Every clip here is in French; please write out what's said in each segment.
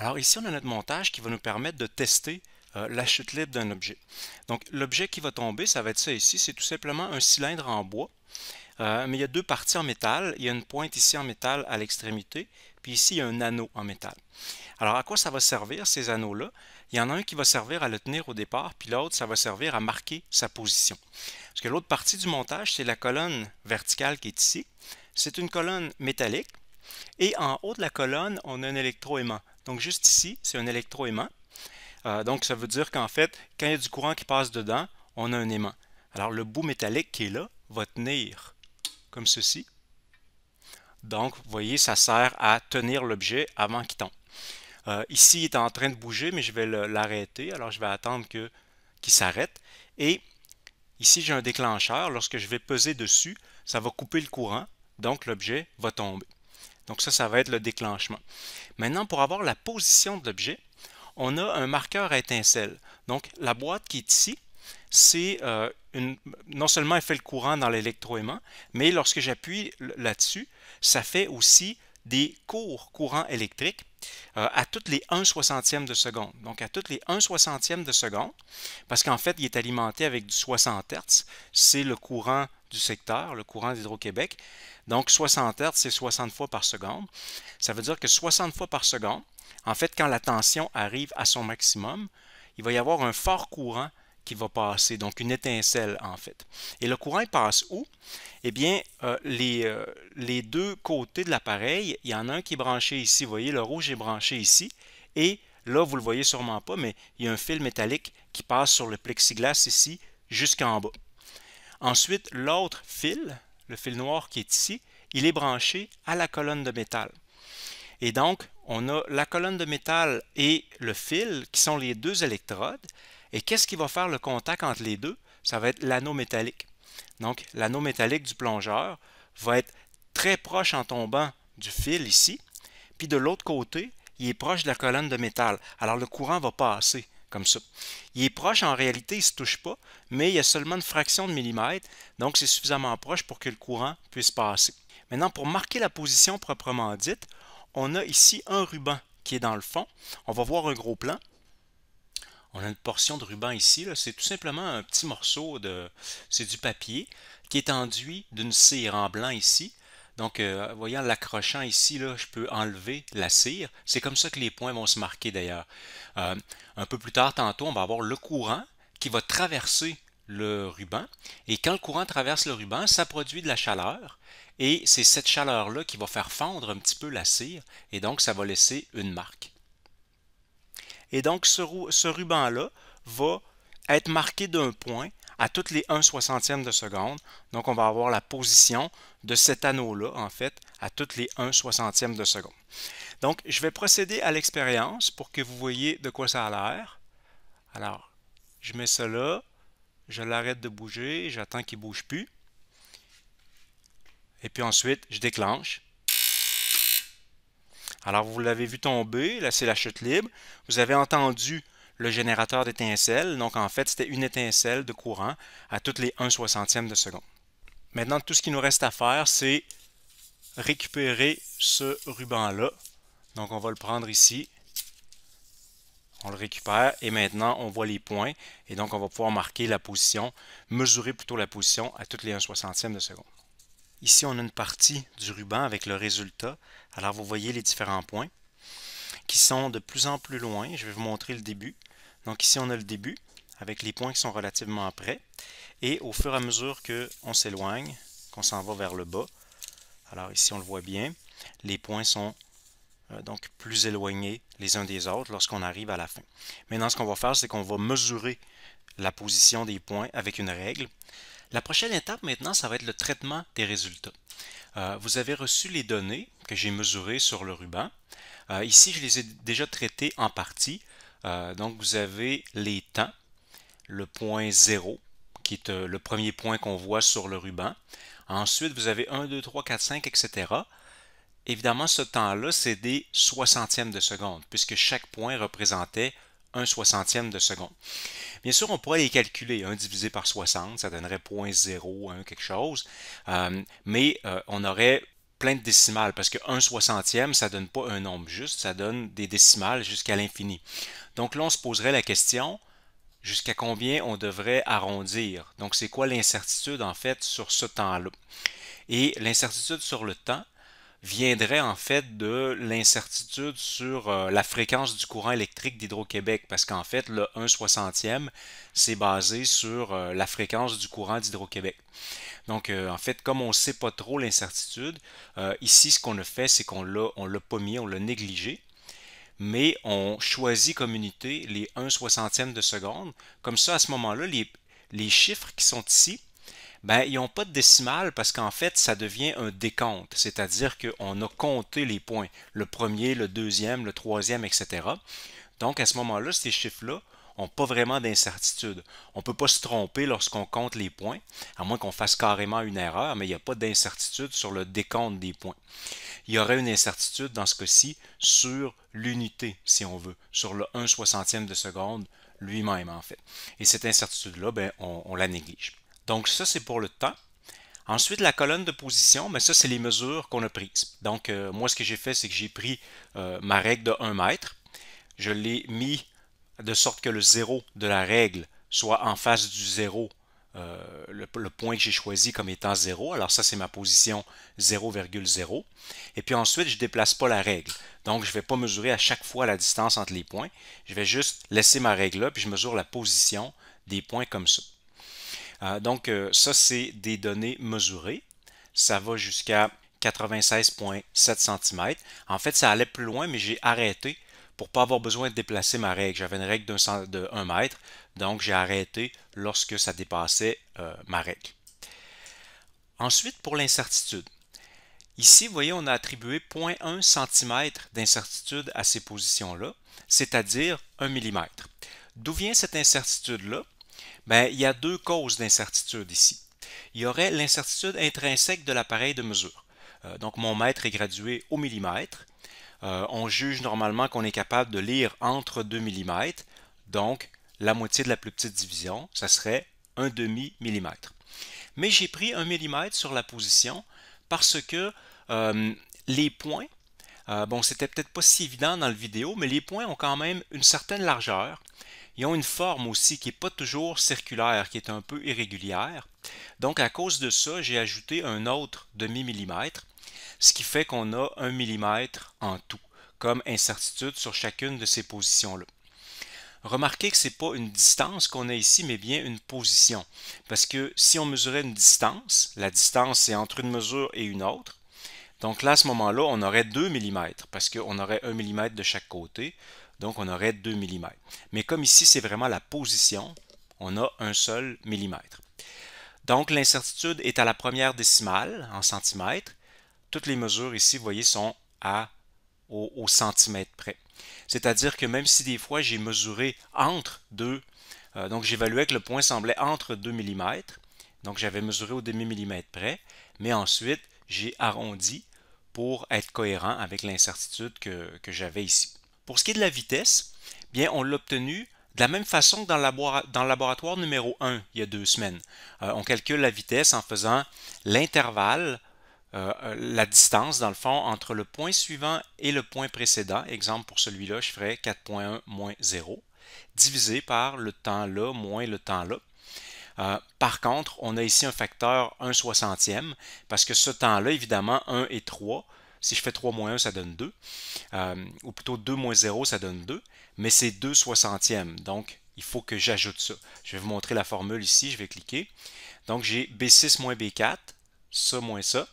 Alors ici, on a notre montage qui va nous permettre de tester euh, la chute libre d'un objet. Donc l'objet qui va tomber, ça va être ça ici, c'est tout simplement un cylindre en bois. Euh, mais il y a deux parties en métal. Il y a une pointe ici en métal à l'extrémité, puis ici, il y a un anneau en métal. Alors, à quoi ça va servir, ces anneaux-là? Il y en a un qui va servir à le tenir au départ, puis l'autre, ça va servir à marquer sa position. Parce que l'autre partie du montage, c'est la colonne verticale qui est ici. C'est une colonne métallique. Et en haut de la colonne, on a un électroaimant. Donc juste ici, c'est un électroaimant. aimant euh, donc ça veut dire qu'en fait, quand il y a du courant qui passe dedans, on a un aimant. Alors le bout métallique qui est là va tenir comme ceci. Donc vous voyez, ça sert à tenir l'objet avant qu'il tombe. Euh, ici, il est en train de bouger, mais je vais l'arrêter. Alors je vais attendre qu'il s'arrête. Et ici, j'ai un déclencheur. Lorsque je vais peser dessus, ça va couper le courant. Donc l'objet va tomber. Donc ça, ça va être le déclenchement. Maintenant, pour avoir la position de l'objet, on a un marqueur à étincelle. Donc la boîte qui est ici, c'est euh, non seulement elle fait le courant dans l'électroaimant, mais lorsque j'appuie là-dessus, ça fait aussi des courts courants électriques euh, à toutes les 1 soixantième de seconde. Donc à toutes les 1 soixantième de seconde, parce qu'en fait, il est alimenté avec du 60 Hz, c'est le courant du secteur, le courant d'Hydro-Québec. Donc 60 Hz, c'est 60 fois par seconde. Ça veut dire que 60 fois par seconde, en fait, quand la tension arrive à son maximum, il va y avoir un fort courant qui va passer, donc une étincelle en fait. Et le courant, passe où? Eh bien, euh, les, euh, les, deux côtés de l'appareil, il y en a un qui est branché ici, vous voyez, le rouge est branché ici, et là, vous ne le voyez sûrement pas, mais il y a un fil métallique qui passe sur le plexiglas ici jusqu'en bas. Ensuite, l'autre fil, le fil noir qui est ici, il est branché à la colonne de métal. Et donc, on a la colonne de métal et le fil qui sont les deux électrodes. Et qu'est-ce qui va faire le contact entre les deux? Ça va être l'anneau métallique. Donc, l'anneau métallique du plongeur va être très proche en tombant du fil ici, puis de l'autre côté, il est proche de la colonne de métal. Alors, le courant va passer comme ça. Il est proche, en réalité, il ne se touche pas, mais il y a seulement une fraction de millimètre, donc c'est suffisamment proche pour que le courant puisse passer. Maintenant, pour marquer la position proprement dite, on a ici un ruban qui est dans le fond. On va voir un gros plan on a une portion de ruban ici. C'est tout simplement un petit morceau de... C'est du papier qui est enduit d'une cire en blanc ici. Donc, voyons, euh, voyant l'accrochant ici, là, je peux enlever la cire. C'est comme ça que les points vont se marquer d'ailleurs. Euh, un peu plus tard, tantôt, on va avoir le courant qui va traverser le ruban. Et quand le courant traverse le ruban, ça produit de la chaleur. Et c'est cette chaleur-là qui va faire fondre un petit peu la cire. Et donc, ça va laisser une marque. Et donc, ce, ruban-là va être marqué d'un point à toutes les 1 soixantième de seconde. Donc, on va avoir la position de cet anneau-là, en fait, à toutes les 1 soixantième e de seconde. Donc, je vais procéder à l'expérience pour que vous voyez de quoi ça a l'air. Alors, je mets cela, je l'arrête de bouger, j'attends qu'il ne bouge plus. Et puis ensuite, je déclenche. Alors, vous l'avez vu tomber, là, c'est la chute libre. Vous avez entendu le générateur d'étincelles. Donc, en fait, c'était une étincelle de courant à toutes les 1 soixantième de seconde. Maintenant, tout ce qui nous reste à faire, c'est récupérer ce ruban-là. Donc, on va le prendre ici. On le récupère et maintenant, on voit les points. Et donc, on va pouvoir marquer la position, mesurer plutôt la position à toutes les 1 soixantième de seconde. Ici, on a une partie du ruban avec le résultat. Alors, vous voyez les différents points qui sont de plus en plus loin. Je vais vous montrer le début. Donc ici, on a le début avec les points qui sont relativement près. Et au fur et à mesure qu'on s'éloigne, qu'on s'en va vers le bas, alors ici, on le voit bien, les points sont euh, donc plus éloignés les uns des autres lorsqu'on arrive à la fin. Maintenant, ce qu'on va faire, c'est qu'on va mesurer la position des points avec une règle. La prochaine étape maintenant, ça va être le traitement des résultats. Euh, vous avez reçu les données que j'ai mesurées sur le ruban. Euh, ici, je les ai déjà traitées en partie. Euh, donc, vous avez les temps, le point 0, qui est le premier point qu'on voit sur le ruban. Ensuite, vous avez 1, 2, 3, 4, 5, etc. Évidemment, ce temps-là, c'est des soixantièmes de seconde, puisque chaque point représentait 1 soixantième de seconde. Bien sûr, on pourrait les calculer. 1 divisé par 60, ça donnerait 0.01 quelque chose. Euh, mais euh, on aurait plein de décimales parce que 1 soixantième, ça ne donne pas un nombre juste, ça donne des décimales jusqu'à l'infini. Donc là, on se poserait la question jusqu'à combien on devrait arrondir. Donc, c'est quoi l'incertitude en fait sur ce temps-là? Et l'incertitude sur le temps, viendrait en fait de l'incertitude sur euh, la fréquence du courant électrique d'Hydro-Québec, parce qu'en fait, le 1 e c'est basé sur euh, la fréquence du courant d'Hydro-Québec. Donc, euh, en fait, comme on ne sait pas trop l'incertitude, ici, ce qu'on a fait, c'est qu'on l'a, on l'a pas mis, on l'a négligé, mais on choisit comme unité les 1 60e de seconde. Comme ça, à ce moment-là, les, les chiffres qui sont ici, ben, ils n'ont pas de décimale parce qu'en fait, ça devient un décompte, c'est-à-dire qu'on a compté les points, le premier, le deuxième, le troisième, etc. Donc, à ce moment-là, ces chiffres-là n'ont pas vraiment d'incertitude. On ne peut pas se tromper lorsqu'on compte les points, à moins qu'on fasse carrément une erreur, mais il n'y a pas d'incertitude sur le décompte des points. Il y aurait une incertitude dans ce cas-ci sur l'unité, si on veut, sur le 1 soixantième de seconde lui-même, en fait. Et cette incertitude-là, ben, on la néglige. Donc ça, c'est pour le temps. Ensuite, la colonne de position, mais ça, c'est les mesures qu'on a prises. Donc, euh, moi, ce que j'ai fait, c'est que j'ai pris euh, ma règle de 1 mètre. Je l'ai mis de sorte que le 0 de la règle soit en face du 0, euh, le, le, point que j'ai choisi comme étant 0. Alors, ça, c'est ma position 0,0. Et puis ensuite, je ne déplace pas la règle. Donc, je ne vais pas mesurer à chaque fois la distance entre les points. Je vais juste laisser ma règle là, puis je mesure la position des points comme ça. Euh, donc, euh, ça, c'est des données mesurées. Ça va jusqu'à 96,7 cm. En fait, ça allait plus loin, mais j'ai arrêté pour pas avoir besoin de déplacer ma règle. J'avais une règle de 1 mètre, donc j'ai arrêté lorsque ça dépassait euh, ma règle. Ensuite, pour l'incertitude. Ici, vous voyez, on a attribué 0.1 cm d'incertitude à ces positions-là, c'est-à-dire 1 mm. D'où vient cette incertitude-là? il y a deux causes d'incertitude ici. Il y aurait l'incertitude intrinsèque de l'appareil de mesure. Euh, donc mon mètre est gradué au millimètre. Euh, on juge normalement qu'on est capable de lire entre 2 millimètres. Donc la moitié de la plus petite division, ça serait un demi millimètre. Mais j'ai pris un millimètre sur la position parce que euh, les points, bon, c'était peut-être pas si évident dans la vidéo, mais les points ont quand même une certaine largeur ils ont une forme aussi qui n'est pas toujours circulaire, qui est un peu irrégulière. Donc, à cause de ça, j'ai ajouté un autre demi-millimètre, ce qui fait qu'on a un millimètre en tout, comme incertitude sur chacune de ces positions-là. Remarquez que ce n'est pas une distance qu'on a ici, mais bien une position. Parce que si on mesurait une distance, la distance c'est entre une mesure et une autre. Donc là, à ce moment-là, on aurait 2 mm, parce qu'on aurait 1 mm de chaque côté. Donc, on aurait 2 mm. Mais comme ici, c'est vraiment la position, on a un seul millimètre. Donc, l'incertitude est à la première décimale en centimètres. Toutes les mesures ici, vous voyez, sont à, au, centimètre près. C'est-à-dire que même si des fois j'ai mesuré entre deux, euh, donc j'évaluais que le point semblait entre 2 mm, donc j'avais mesuré au demi-millimètre près, mais ensuite j'ai arrondi pour être cohérent avec l'incertitude que j'avais ici. Pour ce qui est de la vitesse, bien on l'a obtenue de la même façon que dans le laboratoire, numéro 1 il y a deux semaines. Euh, on calcule la vitesse en faisant l'intervalle, euh, euh, la distance dans le fond entre le point suivant et le point précédent. Exemple pour celui-là, je ferais 4.1 moins 0 divisé par le temps là moins le temps là. par contre, on a ici un facteur 1 soixantième parce que ce temps-là, évidemment, 1 et 3 si je fais 3 moins 1, ça donne 2. Euh, ou plutôt 2 moins 0, ça donne 2. Mais c'est 2 soixantièmes. Donc, il faut que j'ajoute ça. Je vais vous montrer la formule ici. Je vais cliquer. Donc, j'ai B6 moins B4, ça moins ça.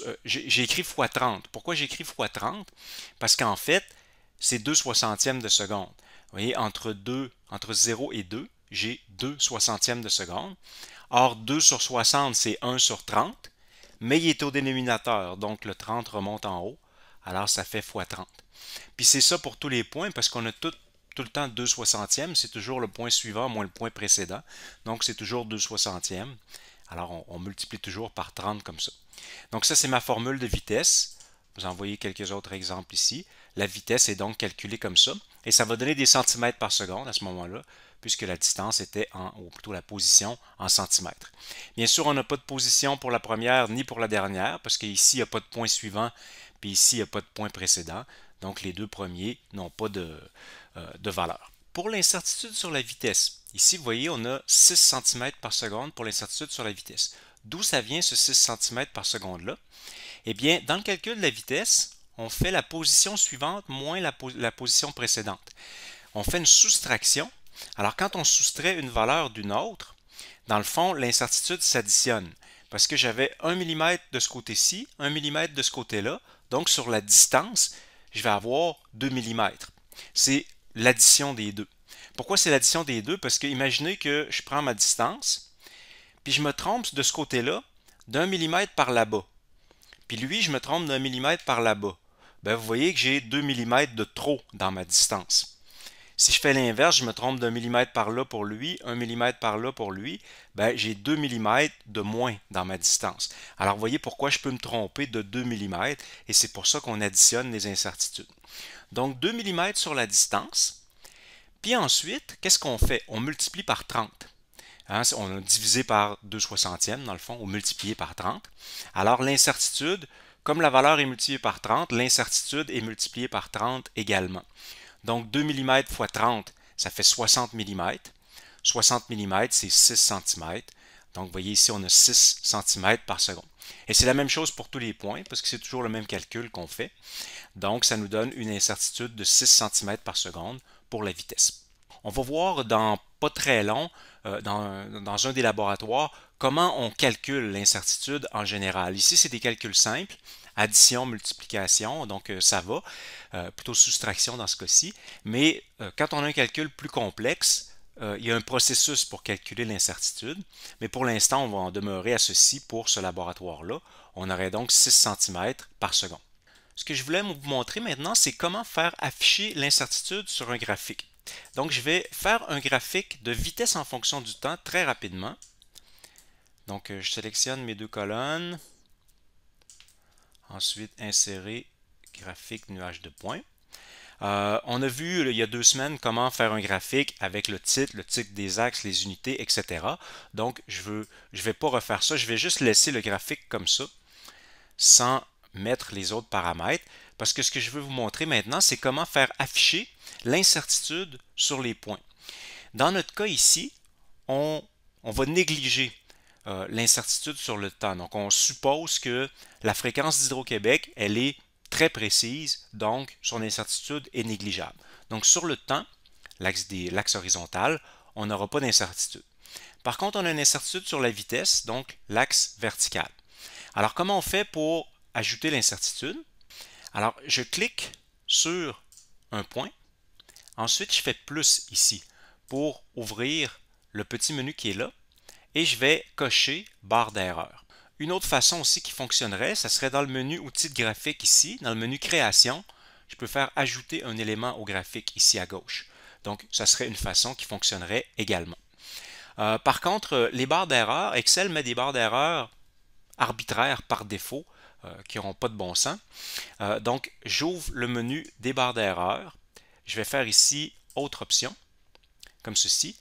Euh, j'ai écrit x30. Pourquoi j'écris x30? Parce qu'en fait, c'est 2 soixantièmes de seconde. Vous voyez, entre, entre 0 et 2, j'ai 2 soixantièmes de seconde. Or, 2 sur 60, c'est 1 sur 30 mais il est au dénominateur, donc le 30 remonte en haut, alors ça fait fois 30 Puis c'est ça pour tous les points, parce qu'on a tout, le temps 2 soixantièmes, c'est toujours le point suivant moins le point précédent, donc c'est toujours 2 soixantièmes. Alors on, on multiplie toujours par 30 comme ça. Donc ça c'est ma formule de vitesse, vous en voyez quelques autres exemples ici. La vitesse est donc calculée comme ça, et ça va donner des centimètres par seconde à ce moment-là, puisque la distance était, en, ou plutôt la position, en centimètres. Bien sûr, on n'a pas de position pour la première ni pour la dernière, parce qu'ici, il n'y a pas de point suivant, puis ici, il n'y a pas de point précédent. Donc, les deux premiers n'ont pas de, euh, valeur. Pour l'incertitude sur la vitesse, ici, vous voyez, on a 6 cm par seconde pour l'incertitude sur la vitesse. D'où ça vient ce 6 cm par seconde-là? Eh bien, dans le calcul de la vitesse, on fait la position suivante moins la, la position précédente. On fait une soustraction alors quand on soustrait une valeur d'une autre, dans le fond, l'incertitude s'additionne. Parce que j'avais 1 mm de ce côté-ci, 1 mm de ce côté-là. Donc sur la distance, je vais avoir 2 mm. C'est l'addition des deux. Pourquoi c'est l'addition des deux? Parce que imaginez que je prends ma distance, puis je me trompe de ce côté-là d'un millimètre par là-bas. Puis lui, je me trompe d'un millimètre par là-bas. Ben, vous voyez que j'ai 2 mm de trop dans ma distance. Si je fais l'inverse, je me trompe d'un millimètre par là pour lui, un millimètre par là pour lui, ben, j'ai 2 mm de moins dans ma distance. Alors, voyez pourquoi je peux me tromper de 2 mm, et c'est pour ça qu'on additionne les incertitudes. Donc, 2 mm sur la distance. Puis ensuite, qu'est-ce qu'on fait? On multiplie par 30. Hein, on a divisé par 2 soixantièmes, dans le fond, ou multiplié par 30. Alors, l'incertitude, comme la valeur est multipliée par 30, l'incertitude est multipliée par 30 également. Donc 2 mm x 30, ça fait 60 mm. 60 mm, c'est 6 cm. Donc, vous voyez ici, on a 6 cm par seconde. Et c'est la même chose pour tous les points, parce que c'est toujours le même calcul qu'on fait. Donc, ça nous donne une incertitude de 6 cm par seconde pour la vitesse. On va voir dans pas très long, euh, dans, un des laboratoires, comment on calcule l'incertitude en général. Ici, c'est des calculs simples addition, multiplication, donc euh, ça va, euh, plutôt soustraction dans ce cas-ci. Mais euh, quand on a un calcul plus complexe, il y a un processus pour calculer l'incertitude, mais pour l'instant, on va en demeurer à ceci pour ce laboratoire-là. On aurait donc 6 cm par seconde. Ce que je voulais vous montrer maintenant, c'est comment faire afficher l'incertitude sur un graphique. Donc, je vais faire un graphique de vitesse en fonction du temps très rapidement. Donc, je sélectionne mes deux colonnes. Ensuite, insérer graphique nuage de points. Euh, on a vu il y a deux semaines comment faire un graphique avec le titre, le titre des axes, les unités, etc. Donc, je ne je vais pas refaire ça. Je vais juste laisser le graphique comme ça, sans mettre les autres paramètres. Parce que ce que je veux vous montrer maintenant, c'est comment faire afficher l'incertitude sur les points. Dans notre cas ici, on, on va négliger euh, l'incertitude sur le temps. Donc, on suppose que la fréquence d'Hydro-Québec, elle est très précise, donc son incertitude est négligeable. Donc, sur le temps, l'axe horizontal, on n'aura pas d'incertitude. Par contre, on a une incertitude sur la vitesse, donc l'axe vertical. Alors, comment on fait pour ajouter l'incertitude? Alors, je clique sur un point. Ensuite, je fais plus ici pour ouvrir le petit menu qui est là et je vais cocher barre d'erreur. Une autre façon aussi qui fonctionnerait, ce serait dans le menu outils de graphique ici, dans le menu création, je peux faire ajouter un élément au graphique ici à gauche. Donc, ça serait une façon qui fonctionnerait également. Euh, par contre, euh, les barres d'erreur, Excel met des barres d'erreur arbitraires par défaut euh, qui n'auront pas de bon sens. donc, j'ouvre le menu des barres d'erreur. Je vais faire ici autre option, comme ceci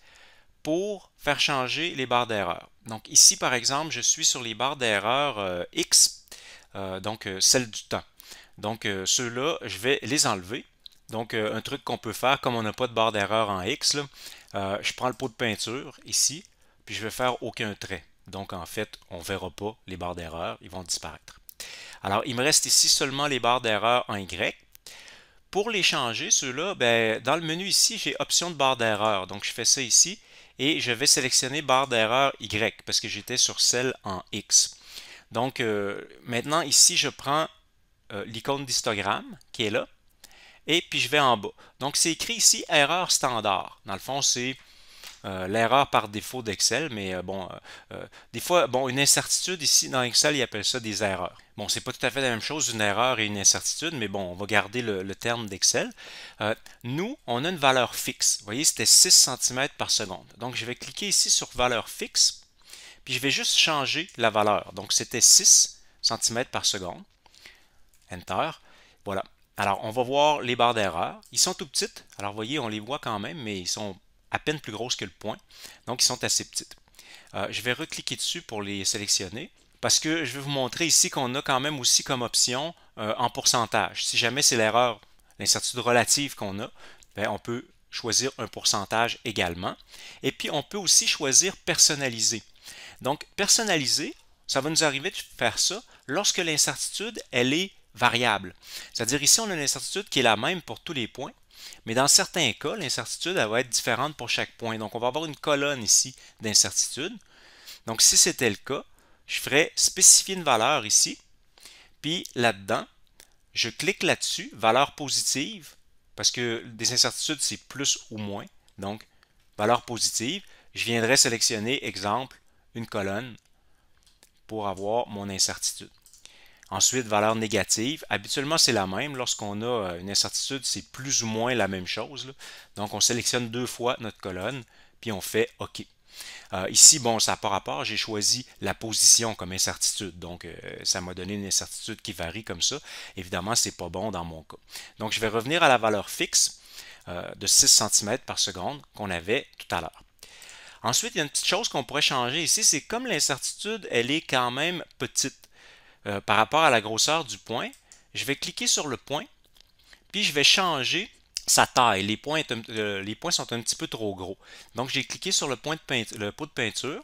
pour faire changer les barres d'erreur. Donc ici, par exemple, je suis sur les barres d'erreur euh, X, euh, donc euh, celle du temps. Donc ceux-là, je vais les enlever. Donc un truc qu'on peut faire, comme on n'a pas de barre d'erreur en X, je prends le pot de peinture ici, puis je vais faire aucun trait. Donc en fait, on ne verra pas les barres d'erreur, ils vont disparaître. Alors il me reste ici seulement les barres d'erreur en Y pour les changer, ceux-là, ben, dans le menu ici, j'ai option de barre d'erreur. Donc, je fais ça ici et je vais sélectionner barre d'erreur Y parce que j'étais sur celle en X. Donc euh, maintenant ici je prends euh, l'icône d'histogramme qui est là et puis je vais en bas. Donc c'est écrit ici erreur standard. Dans le fond c'est euh, l'erreur par défaut d'Excel, mais euh, bon, euh, des fois, bon, une incertitude ici dans Excel, ils appellent ça des erreurs. Bon, c'est pas tout à fait la même chose, une erreur et une incertitude, mais bon, on va garder le, terme d'Excel. nous, on a une valeur fixe. Vous voyez, c'était 6 cm par seconde. Donc, je vais cliquer ici sur valeur fixe, puis je vais juste changer la valeur. Donc, c'était 6 cm par seconde. Enter. Voilà. Alors, on va voir les barres d'erreur. Ils sont tout petites. Alors, vous voyez, on les voit quand même, mais ils sont à peine plus grosses que le point. Donc, ils sont assez petites. Euh, je vais recliquer dessus pour les sélectionner parce que je vais vous montrer ici qu'on a quand même aussi comme option euh, en pourcentage. Si jamais c'est l'erreur, l'incertitude relative qu'on a, ben, on peut choisir un pourcentage également. Et puis, on peut aussi choisir personnaliser. Donc, personnaliser, ça va nous arriver de faire ça lorsque l'incertitude, elle est variable. C'est-à-dire ici, on a une incertitude qui est la même pour tous les points, mais dans certains cas, l'incertitude va être différente pour chaque point. Donc, on va avoir une colonne ici d'incertitude. Donc, si c'était le cas, je ferais spécifier une valeur ici. Puis là-dedans, je clique là-dessus, valeur positive, parce que des incertitudes, c'est plus ou moins. Donc, valeur positive, je viendrai sélectionner, exemple, une colonne pour avoir mon incertitude. Ensuite, valeur négative. Habituellement, c'est la même. Lorsqu'on a euh, une incertitude, c'est plus ou moins la même chose. Donc, on sélectionne deux fois notre colonne, puis on fait OK. Euh, ici, bon, ça n'a pas rapport, j'ai choisi la position comme incertitude. Donc, euh, ça m'a donné une incertitude qui varie comme ça. Évidemment, ce n'est pas bon dans mon cas. Donc, je vais revenir à la valeur fixe de 6 cm par seconde qu'on avait tout à l'heure. Ensuite, il y a une petite chose qu'on pourrait changer ici, c'est comme l'incertitude, elle est quand même petite. Euh, par rapport à la grosseur du point. Je vais cliquer sur le point, puis je vais changer sa taille. Les points, euh, sont un petit peu trop gros. Donc, j'ai cliqué sur le, point de peinture, le pot de peinture.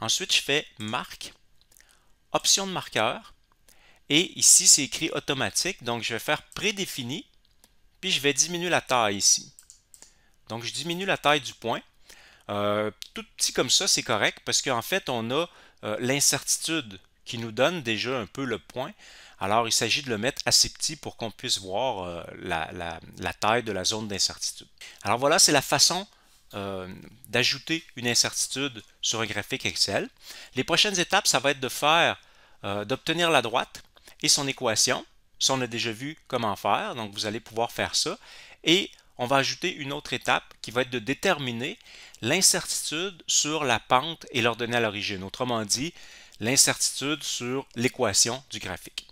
Ensuite, je fais Marque, Option de marqueur. Et ici, c'est écrit automatique. Donc, je vais faire Prédéfini. Puis, je vais diminuer la taille ici. Donc, je diminue la taille du point. Euh, tout petit comme ça, c'est correct parce qu'en fait, on a l'incertitude qui nous donne déjà un peu le point. Alors, il s'agit de le mettre assez petit pour qu'on puisse voir euh, la, taille de la zone d'incertitude. Alors voilà, c'est la façon euh, d'ajouter une incertitude sur un graphique Excel. Les prochaines étapes, ça va être de faire, euh, d'obtenir la droite et son équation. Ça, on a déjà vu comment faire, donc vous allez pouvoir faire ça. Et on va ajouter une autre étape qui va être de déterminer l'incertitude sur la pente et l'ordonnée à l'origine. Autrement dit, l'incertitude sur l'équation du graphique.